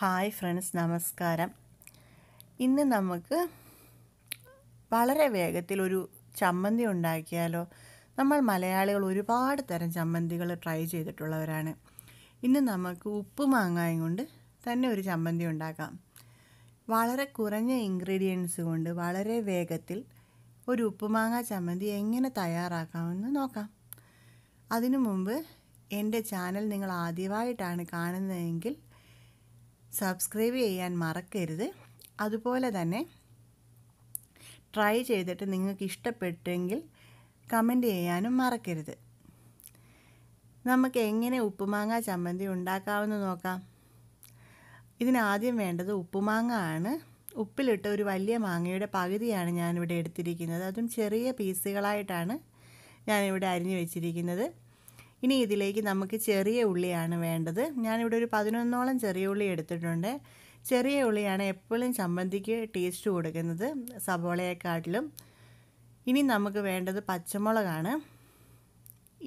hi friends നമസ്കാരം ഇന്ന് നമുക്ക് വളരെ വേഗത്തിൽ ഒരു ചമ്മന്തി ഉണ്ടാക്കിയാലോ നമ്മൾ മലയാളികൾ ഒരുപാട് തരം ചമ്മന്തികൾ ട്രൈ ചെയ്തിട്ടുള്ളവരാണ് ഇന്ന് നമുക്ക് ഉപ്പ് മാങ്ങായും കൊണ്ട് തന്നെ ഒരു ചമ്മന്തി ഉണ്ടാക്കാം വളരെ കുറഞ്ഞ ഇൻഗ്രീഡിയൻസ് കൊണ്ട് വളരെ വേഗത്തിൽ ഒരു മാങ്ങ ചമ്മന്തി എങ്ങനെ തയ്യാറാക്കാമെന്ന് നോക്കാം അതിനു മുമ്പ് എൻ്റെ ചാനൽ നിങ്ങൾ ആദ്യമായിട്ടാണ് കാണുന്നതെങ്കിൽ സബ്സ്ക്രൈബ് ചെയ്യാൻ മറക്കരുത് അതുപോലെ തന്നെ ട്രൈ ചെയ്തിട്ട് നിങ്ങൾക്ക് ഇഷ്ടപ്പെട്ടെങ്കിൽ കമൻറ്റ് ചെയ്യാനും മറക്കരുത് നമുക്ക് എങ്ങനെ ഉപ്പുമാങ്ങ ചമ്മന്തി ഉണ്ടാക്കാമെന്ന് നോക്കാം ഇതിനാദ്യം വേണ്ടത് ഉപ്പുമാങ്ങ ആണ് ഉപ്പിലിട്ട ഒരു വലിയ മാങ്ങയുടെ പകുതിയാണ് ഞാനിവിടെ എടുത്തിരിക്കുന്നത് അതും ചെറിയ പീസുകളായിട്ടാണ് ഞാനിവിടെ അരിഞ്ഞു വെച്ചിരിക്കുന്നത് ഇനി ഇതിലേക്ക് നമുക്ക് ചെറിയ ഉള്ളിയാണ് വേണ്ടത് ഞാനിവിടെ ഒരു പതിനൊന്നോളം ചെറിയ ഉള്ളി എടുത്തിട്ടുണ്ട് ചെറിയ ഉള്ളിയാണ് എപ്പോഴും ചമ്മന്തിക്ക് ടേസ്റ്റ് കൊടുക്കുന്നത് സവോളയെക്കാട്ടിലും ഇനി നമുക്ക് വേണ്ടത് പച്ചമുളകാണ്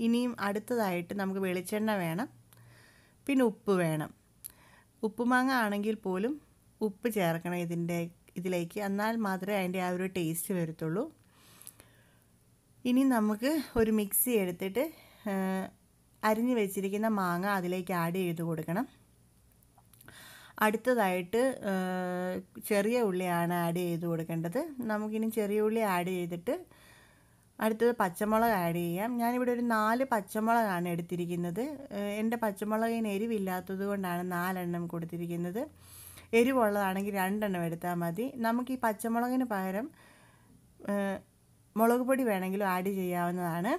ഇനിയും അടുത്തതായിട്ട് നമുക്ക് വെളിച്ചെണ്ണ വേണം പിന്നെ ഉപ്പ് വേണം ഉപ്പുമാങ്ങ ആണെങ്കിൽ പോലും ഉപ്പ് ചേർക്കണം ഇതിൻ്റെ ഇതിലേക്ക് എന്നാൽ മാത്രമേ അതിൻ്റെ ആ ഒരു ടേസ്റ്റ് വരത്തുള്ളൂ ഇനി നമുക്ക് ഒരു മിക്സി എടുത്തിട്ട് അരിഞ്ഞു വെച്ചിരിക്കുന്ന മാങ്ങ അതിലേക്ക് ആഡ് ചെയ്ത് കൊടുക്കണം അടുത്തതായിട്ട് ചെറിയ ഉള്ളിയാണ് ആഡ് ചെയ്ത് കൊടുക്കേണ്ടത് നമുക്കിനി ചെറിയ ഉള്ളി ആഡ് ചെയ്തിട്ട് അടുത്തത് പച്ചമുളക് ആഡ് ചെയ്യാം ഞാനിവിടെ ഒരു നാല് പച്ചമുളകാണ് എടുത്തിരിക്കുന്നത് എൻ്റെ പച്ചമുളകിന് എരിവില്ലാത്തത് കൊണ്ടാണ് നാലെണ്ണം കൊടുത്തിരിക്കുന്നത് എരിവുള്ളതാണെങ്കിൽ രണ്ടെണ്ണം എടുത്താൽ മതി നമുക്ക് ഈ പച്ചമുളകിന് പകരം മുളക് പൊടി വേണമെങ്കിലും ആഡ് ചെയ്യാവുന്നതാണ്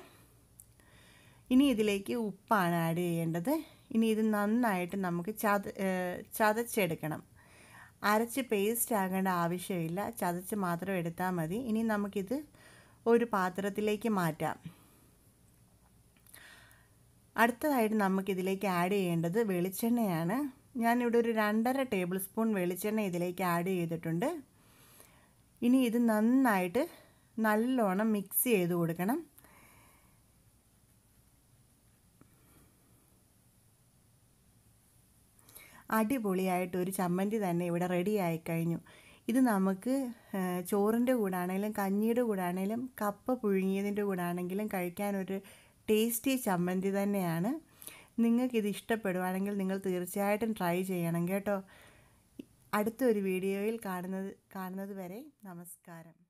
ഇനി ഇതിലേക്ക് ഉപ്പാണ് ആഡ് ചെയ്യേണ്ടത് ഇനി ഇത് നന്നായിട്ട് നമുക്ക് ചത ചതച്ചെടുക്കണം അരച്ച് പേസ്റ്റ് ആകേണ്ട ആവശ്യമില്ല ചതച്ച് മാത്രം എടുത്താൽ മതി ഇനി നമുക്കിത് ഒരു പാത്രത്തിലേക്ക് മാറ്റാം അടുത്തതായിട്ട് നമുക്കിതിലേക്ക് ആഡ് ചെയ്യേണ്ടത് വെളിച്ചെണ്ണയാണ് ഞാനിവിടെ ഒരു രണ്ടര ടേബിൾ സ്പൂൺ വെളിച്ചെണ്ണ ഇതിലേക്ക് ആഡ് ചെയ്തിട്ടുണ്ട് ഇനി ഇത് നന്നായിട്ട് നല്ലോണം മിക്സ് ചെയ്ത് കൊടുക്കണം അടിപൊളിയായിട്ട് ഒരു ചമ്മന്തി തന്നെ ഇവിടെ റെഡി ആയിക്കഴിഞ്ഞു ഇത് നമുക്ക് ചോറിൻ്റെ കൂടാണെങ്കിലും കഞ്ഞിയുടെ കൂടാണെങ്കിലും കപ്പ പുഴുങ്ങിയതിൻ്റെ കൂടാണെങ്കിലും കഴിക്കാനൊരു ടേസ്റ്റി ചമ്മന്തി തന്നെയാണ് നിങ്ങൾക്കിത് ഇഷ്ടപ്പെടുവാണെങ്കിൽ നിങ്ങൾ തീർച്ചയായിട്ടും ട്രൈ ചെയ്യണം കേട്ടോ അടുത്തൊരു വീഡിയോയിൽ കാണുന്നത് കാണുന്നത് വരെ നമസ്കാരം